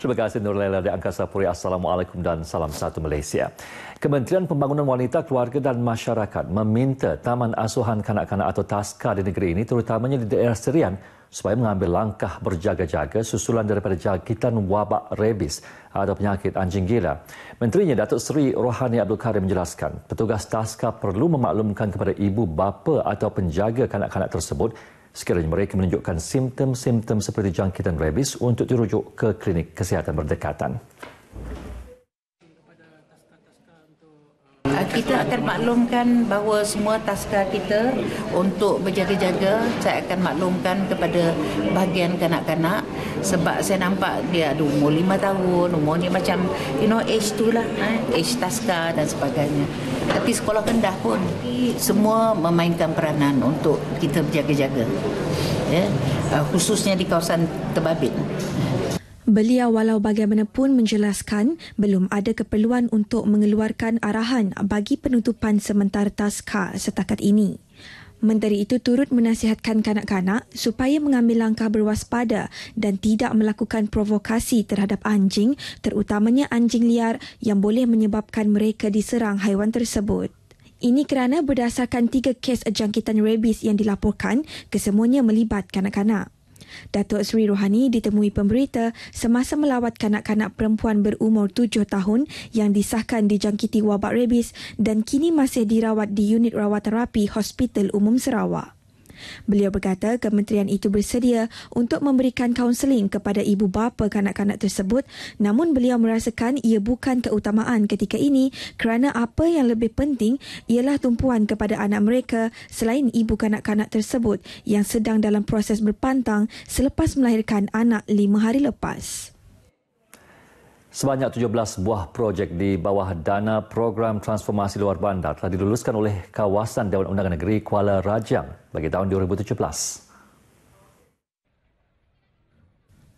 Terima kasih Nur Lela dari Angkasa Puri. Assalamualaikum dan salam satu Malaysia. Kementerian Pembangunan Wanita, Keluarga dan Masyarakat meminta Taman Asuhan Kanak-Kanak atau TASKA di negeri ini terutamanya di daerah Serian supaya mengambil langkah berjaga-jaga susulan daripada jangkitan wabak rabies atau penyakit anjing gila. Menterinya Datuk Seri Rohani Abdul Karim menjelaskan, petugas TASKA perlu memaklumkan kepada ibu bapa atau penjaga kanak-kanak tersebut Sekiranya mereka menunjukkan simptom-simptom seperti jangkitan rabies untuk dirujuk ke klinik kesihatan berdekatan. Ah, kita akan maklumkan bahawa semua taska kita untuk berjaga-jaga saya akan maklumkan kepada bahagian kanak-kanak sebab saya nampak dia ada umur lima tahun, umurnya macam you know age tu lah, eh, age taska dan sebagainya. Tapi sekolah rendah pun semua memainkan peranan untuk kita berjaga-jaga. Ya, uh, khususnya di kawasan Tebabit. Beliau walau bagaimanapun menjelaskan belum ada keperluan untuk mengeluarkan arahan bagi penutupan sementara taska setakat ini. Menteri itu turut menasihatkan kanak-kanak supaya mengambil langkah berwaspada dan tidak melakukan provokasi terhadap anjing, terutamanya anjing liar yang boleh menyebabkan mereka diserang haiwan tersebut. Ini kerana berdasarkan tiga kes jangkitan rabies yang dilaporkan, kesemuanya melibatkan kanak-kanak. Datuk Seri Rohani ditemui pemberita semasa melawat kanak-kanak perempuan berumur 7 tahun yang disahkan dijangkiti wabak rabies dan kini masih dirawat di unit rawatan rapi Hospital Umum Sarawak. Beliau berkata kementerian itu bersedia untuk memberikan kaunseling kepada ibu bapa kanak-kanak tersebut namun beliau merasakan ia bukan keutamaan ketika ini kerana apa yang lebih penting ialah tumpuan kepada anak mereka selain ibu kanak-kanak tersebut yang sedang dalam proses berpantang selepas melahirkan anak lima hari lepas. Sebanyak 17 buah projek di bawah dana program transformasi luar bandar telah diluluskan oleh kawasan Dewan Undangan Negeri Kuala Rajang bagi tahun 2017.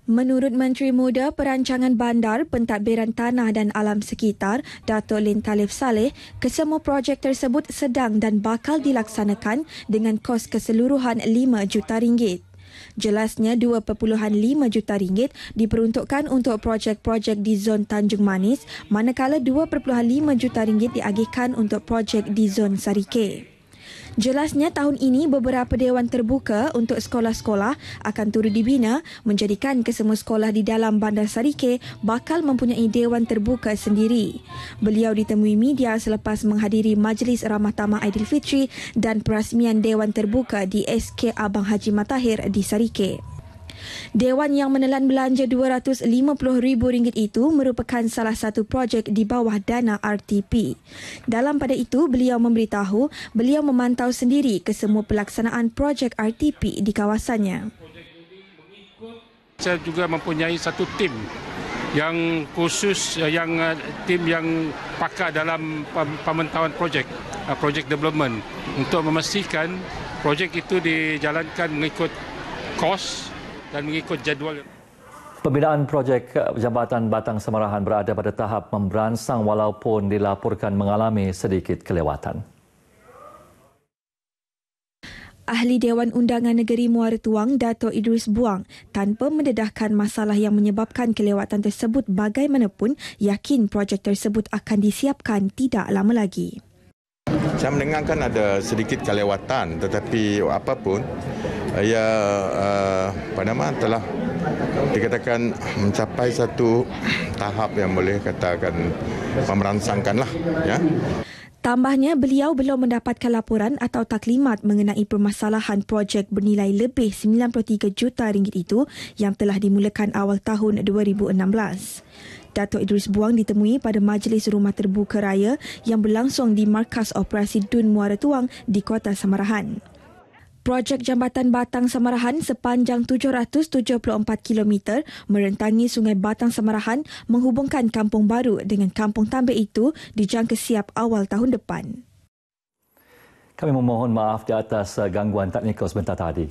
Menurut Menteri Muda Perancangan Bandar, Pentadbiran Tanah dan Alam Sekitar, Datuk Lin Talif Saleh, kesemua projek tersebut sedang dan bakal dilaksanakan dengan kos keseluruhan 5 juta ringgit. Jelasnya 2.5 juta ringgit diperuntukkan untuk projek-projek di zon Tanjung Manis manakala 2.5 juta ringgit diagihkan untuk projek di zon Sarikei. Jelasnya tahun ini beberapa dewan terbuka untuk sekolah-sekolah akan turut dibina menjadikan kesemua sekolah di dalam Bandar Sarike bakal mempunyai dewan terbuka sendiri. Beliau ditemui media selepas menghadiri Majlis Ramah Tamah Aidilfitri dan perasmian dewan terbuka di SK Abang Haji Matahir di Sarike. Dewan yang menelan belanja RM250,000 itu merupakan salah satu projek di bawah dana RTP. Dalam pada itu, beliau memberitahu beliau memantau sendiri kesemua pelaksanaan projek RTP di kawasannya. Saya juga mempunyai satu tim yang khusus eh, yang eh, tim yang pakar dalam pementauan projek eh, projek development untuk memastikan projek itu dijalankan mengikut kos dan mengikut jadual. Pembinaan projek Jambatan Batang Semarahan berada pada tahap memberansang walaupun dilaporkan mengalami sedikit kelewatan. Ahli Dewan Undangan Negeri Muara Tuang, Dato Idris Buang, tanpa mendedahkan masalah yang menyebabkan kelewatan tersebut bagaimanapun, yakin projek tersebut akan disiapkan tidak lama lagi. Saya mendengarkan ada sedikit kelewatan tetapi apapun Ayah, uh, ah, apa telah dikatakan mencapai satu tahap yang boleh katakan memeransangkanlah ya Tambahnya, beliau belum mendapatkan laporan atau taklimat mengenai permasalahan projek bernilai lebih 93 juta ringgit itu yang telah dimulakan awal tahun 2016. Dato' Idris Buang ditemui pada Majlis Rumah Terbuka Raya yang berlangsung di Markas Operasi Dun Muara Tuang di Kota Samarahan. Projek Jambatan Batang Samarahan sepanjang 774 km merentangi Sungai Batang Samarahan menghubungkan Kampung Baru dengan Kampung Tambe itu dijangka siap awal tahun depan. Kami memohon maaf di atas uh, gangguan teknikal sebentar tadi.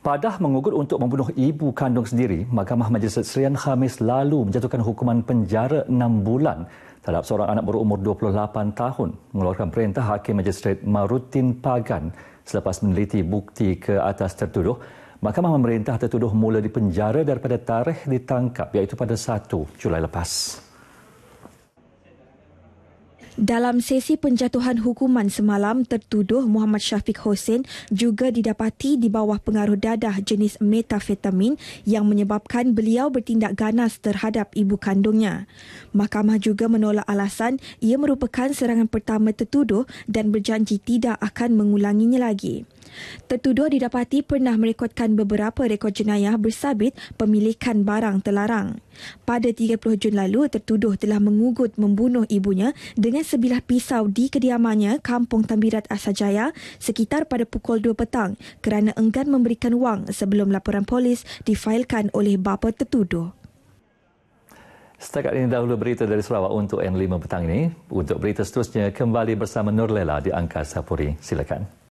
Padah mengugut untuk membunuh ibu kandung sendiri, Mahkamah Majlis Serian Khamis lalu menjatuhkan hukuman penjara enam bulan terhadap seorang anak berumur 28 tahun mengeluarkan perintah Hakim Majlis Serian Marutin Pagan selepas meneliti bukti ke atas tertuduh, mahkamah memerintah tertuduh mula dipenjara daripada tarikh ditangkap iaitu pada 1 Julai lepas. Dalam sesi penjatuhan hukuman semalam, tertuduh Muhammad Syafiq Hossein juga didapati di bawah pengaruh dadah jenis metafetamin yang menyebabkan beliau bertindak ganas terhadap ibu kandungnya. Mahkamah juga menolak alasan ia merupakan serangan pertama tertuduh dan berjanji tidak akan mengulanginya lagi tertuduh didapati pernah merekodkan beberapa rekod jenayah bersabit pemilikan barang terlarang. Pada 30 Jun lalu, tertuduh telah mengugut membunuh ibunya dengan sebilah pisau di kediamannya Kampung Tambirat Asajaya sekitar pada pukul 2 petang kerana enggan memberikan wang sebelum laporan polis difailkan oleh bapa tertuduh. Setakat ini dahulu berita dari Sarawak untuk N5 petang ini. Untuk berita seterusnya, kembali bersama Nur Lela di Angkasa Puri. Silakan.